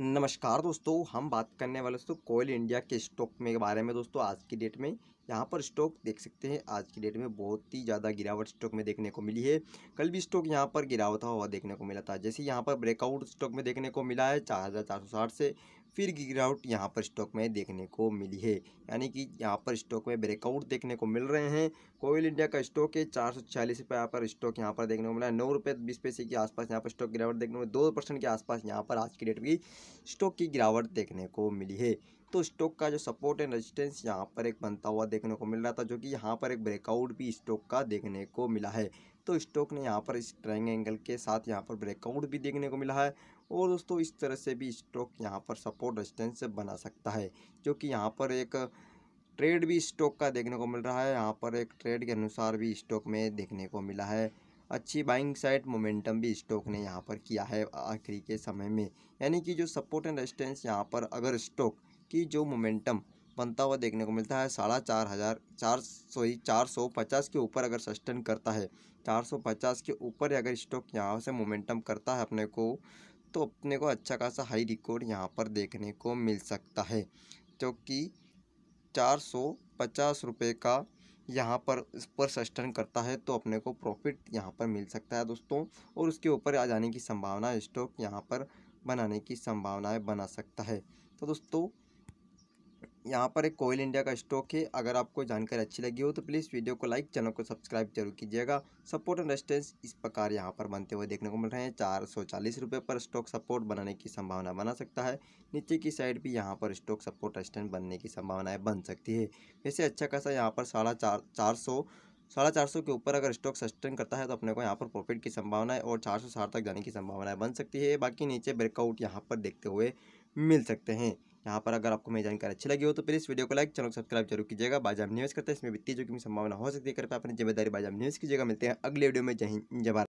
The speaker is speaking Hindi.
नमस्कार दोस्तों हम बात करने वाले दोस्तों कोयल इंडिया के स्टॉक में के बारे में दोस्तों आज की डेट में यहाँ पर स्टॉक देख सकते हैं आज की डेट में बहुत ही ज़्यादा गिरावट स्टॉक में देखने को मिली है कल भी स्टॉक यहाँ पर गिरावट हुआ देखने को मिला था जैसे यहाँ पर ब्रेकआउट स्टॉक में देखने को मिला है चार हज़ार चार सौ साठ से फिर गिरावट यहाँ पर स्टॉक में देखने को मिली है यानी कि यहाँ पर स्टॉक में ब्रेकआउट देखने को मिल रहे हैं कोयल इंडिया का स्टॉक है चार सौ छियालीस रुपये यहाँ पर स्टॉक यहाँ पर देखने को मिला है नौ रुपये बीस पैसे के आसपास यहाँ पर स्टॉक गिरावट देखने को दो परसेंट के आसपास यहाँ पर आज की डेट भी स्टॉक की गिरावट देखने को मिली है तो स्टॉक का जो सपोर्ट एंड रेजिस्टेंस यहाँ पर एक बनता हुआ देखने को मिल रहा था जो कि यहाँ पर एक ब्रेकआउट भी स्टॉक का देखने को मिला है तो स्टॉक ने यहाँ पर इस ट्राइंग एंगल के साथ यहाँ पर ब्रेकआउट भी देखने को मिला है और दोस्तों इस तरह से भी स्टॉक यहाँ पर सपोर्ट रेजिस्टेंस बना सकता है जो कि यहाँ पर एक ट्रेड भी स्टॉक का देखने को मिल रहा है यहाँ पर एक ट्रेड के अनुसार भी स्टॉक में देखने को मिला है अच्छी बाइंग साइड मोमेंटम भी स्टॉक ने यहाँ पर किया है आखिरी के समय में यानी कि जो सपोर्ट एंड रेजिस्टेंस यहाँ पर अगर स्टॉक की जो मोमेंटम बनता हुआ देखने को मिलता है साढ़ा चार हज़ार चार सॉरी चार सौ पचास के ऊपर अगर सस्टेन करता है चार सौ पचास के ऊपर अगर स्टॉक यहाँ से मोमेंटम करता है अपने को तो अपने को अच्छा खासा हाई रिकॉर्ड यहाँ पर देखने को मिल सकता है जो कि चार सौ पचास रुपये का यहाँ पर पर सस्टन करता है तो अपने को प्रॉफिट यहाँ पर मिल सकता है दोस्तों और उसके ऊपर आ जाने की संभावना स्टॉक यहाँ पर बनाने की संभावनाएं बना सकता है तो दोस्तों यहाँ पर एक कोयल इंडिया का स्टॉक है अगर आपको जानकारी अच्छी लगी हो तो प्लीज़ वीडियो को लाइक चैनल को सब्सक्राइब जरूर कीजिएगा सपोर्ट एंड रेस्टेंस इस प्रकार यहाँ पर बनते हुए देखने को मिल रहे हैं चार सौ चालीस रुपये पर स्टॉक सपोर्ट बनाने की संभावना बना सकता है नीचे की साइड भी यहाँ पर स्टॉक सपोर्ट रेस्टेंस बनने की संभावनाएँ बन सकती है वैसे अच्छा खासा यहाँ पर साढ़ा चार चार सौ साढ़े चार सौ के ऊपर अगर स्टॉक सस्टेन करता है तो अपने को यहाँ पर प्रॉफिट की संभावना है और चार सौ साठ तक जाने की संभावना बन सकती है बाकी नीचे ब्रेकआउट यहाँ पर देखते हुए मिल सकते हैं यहाँ पर अगर आपको मेरी जानकारी अच्छी लगी हो तो प्लीज़ वीडियो को लाइक चैनल को सब्सक्राइब जरूर कीजिएगा बाजार निवेश करते हैं इसमें वित्तीय जोखिम की संभावना हो सकती है कृपया अपनी जिम्मेदारी बाजार निवेश कीजिएगा मिलते हैं अगले वीडियो में जय हिंद जवाब